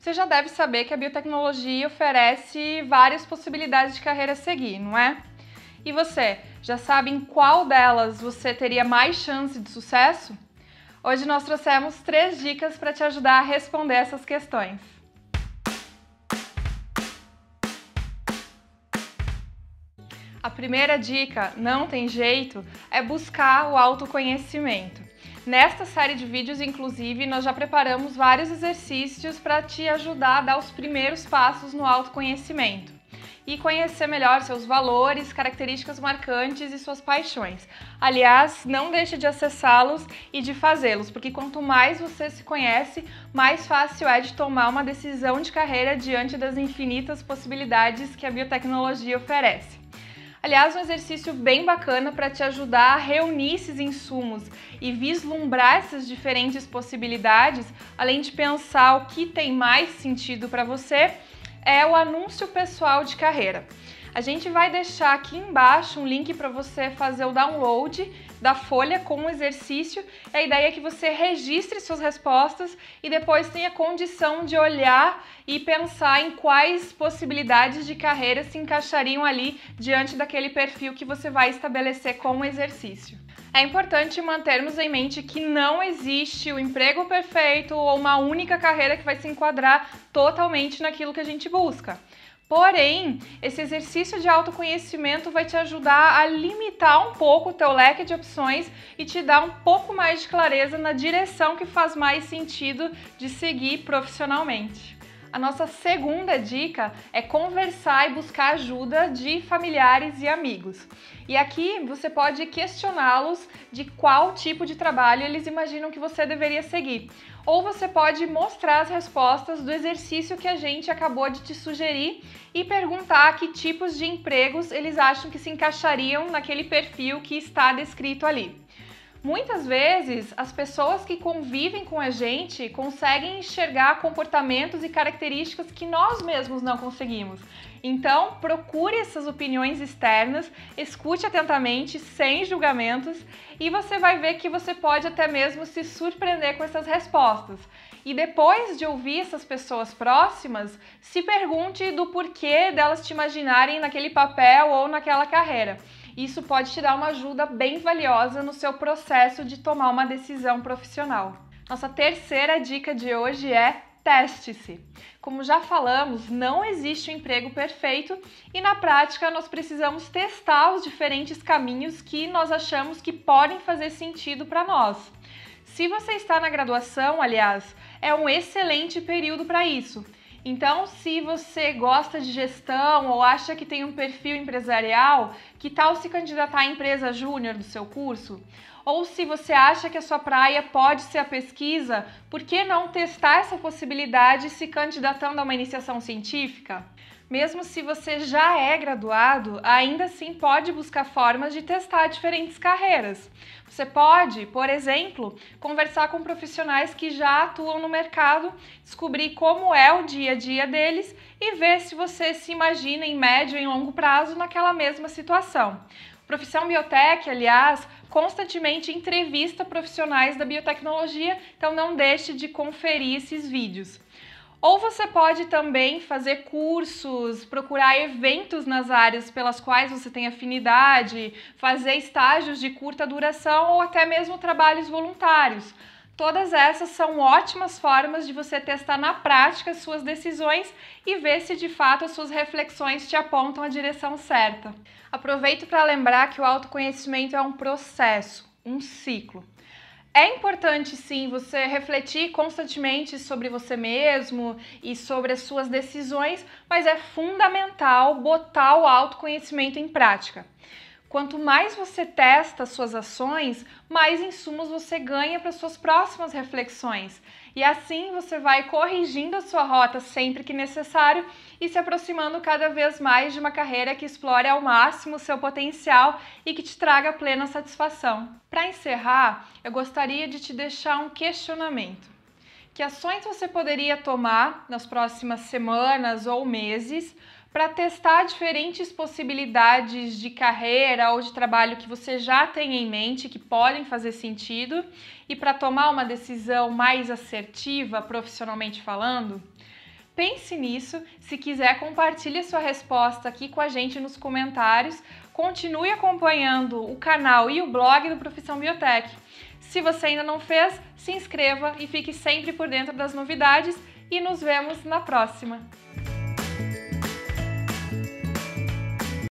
Você já deve saber que a biotecnologia oferece várias possibilidades de carreira a seguir, não é? E você, já sabe em qual delas você teria mais chance de sucesso? Hoje nós trouxemos três dicas para te ajudar a responder essas questões. A primeira dica, não tem jeito, é buscar o autoconhecimento. Nesta série de vídeos, inclusive, nós já preparamos vários exercícios para te ajudar a dar os primeiros passos no autoconhecimento e conhecer melhor seus valores, características marcantes e suas paixões. Aliás, não deixe de acessá-los e de fazê-los, porque quanto mais você se conhece, mais fácil é de tomar uma decisão de carreira diante das infinitas possibilidades que a biotecnologia oferece. Aliás, um exercício bem bacana para te ajudar a reunir esses insumos e vislumbrar essas diferentes possibilidades, além de pensar o que tem mais sentido para você, é o anúncio pessoal de carreira. A gente vai deixar aqui embaixo um link para você fazer o download da folha com o exercício. A ideia é que você registre suas respostas e depois tenha condição de olhar e pensar em quais possibilidades de carreira se encaixariam ali diante daquele perfil que você vai estabelecer com o exercício. É importante mantermos em mente que não existe o emprego perfeito ou uma única carreira que vai se enquadrar totalmente naquilo que a gente busca. Porém, esse exercício de autoconhecimento vai te ajudar a limitar um pouco o teu leque de opções e te dar um pouco mais de clareza na direção que faz mais sentido de seguir profissionalmente. A nossa segunda dica é conversar e buscar ajuda de familiares e amigos. E aqui você pode questioná-los de qual tipo de trabalho eles imaginam que você deveria seguir. Ou você pode mostrar as respostas do exercício que a gente acabou de te sugerir e perguntar que tipos de empregos eles acham que se encaixariam naquele perfil que está descrito ali. Muitas vezes, as pessoas que convivem com a gente conseguem enxergar comportamentos e características que nós mesmos não conseguimos. Então, procure essas opiniões externas, escute atentamente, sem julgamentos, e você vai ver que você pode até mesmo se surpreender com essas respostas. E depois de ouvir essas pessoas próximas, se pergunte do porquê delas te imaginarem naquele papel ou naquela carreira. Isso pode te dar uma ajuda bem valiosa no seu processo de tomar uma decisão profissional. Nossa terceira dica de hoje é teste-se. Como já falamos, não existe um emprego perfeito e na prática nós precisamos testar os diferentes caminhos que nós achamos que podem fazer sentido para nós. Se você está na graduação, aliás, é um excelente período para isso então, se você gosta de gestão ou acha que tem um perfil empresarial, que tal se candidatar à empresa júnior do seu curso? Ou se você acha que a sua praia pode ser a pesquisa, por que não testar essa possibilidade se candidatando a uma iniciação científica? mesmo se você já é graduado, ainda assim pode buscar formas de testar diferentes carreiras. Você pode, por exemplo, conversar com profissionais que já atuam no mercado, descobrir como é o dia a dia deles e ver se você se imagina em médio e longo prazo naquela mesma situação. Profissão Biotech, aliás, constantemente entrevista profissionais da biotecnologia, então não deixe de conferir esses vídeos. Ou você pode também fazer cursos, procurar eventos nas áreas pelas quais você tem afinidade, fazer estágios de curta duração ou até mesmo trabalhos voluntários. Todas essas são ótimas formas de você testar na prática suas decisões e ver se de fato as suas reflexões te apontam a direção certa. Aproveito para lembrar que o autoconhecimento é um processo, um ciclo. É importante sim você refletir constantemente sobre você mesmo e sobre as suas decisões, mas é fundamental botar o autoconhecimento em prática. Quanto mais você testa suas ações, mais insumos você ganha para suas próximas reflexões. E assim você vai corrigindo a sua rota sempre que necessário e se aproximando cada vez mais de uma carreira que explore ao máximo o seu potencial e que te traga plena satisfação. Para encerrar, eu gostaria de te deixar um questionamento. Que ações você poderia tomar nas próximas semanas ou meses para testar diferentes possibilidades de carreira ou de trabalho que você já tem em mente, que podem fazer sentido, e para tomar uma decisão mais assertiva, profissionalmente falando? Pense nisso. Se quiser, compartilhe sua resposta aqui com a gente nos comentários. Continue acompanhando o canal e o blog do Profissão Biotech. Se você ainda não fez, se inscreva e fique sempre por dentro das novidades. E nos vemos na próxima!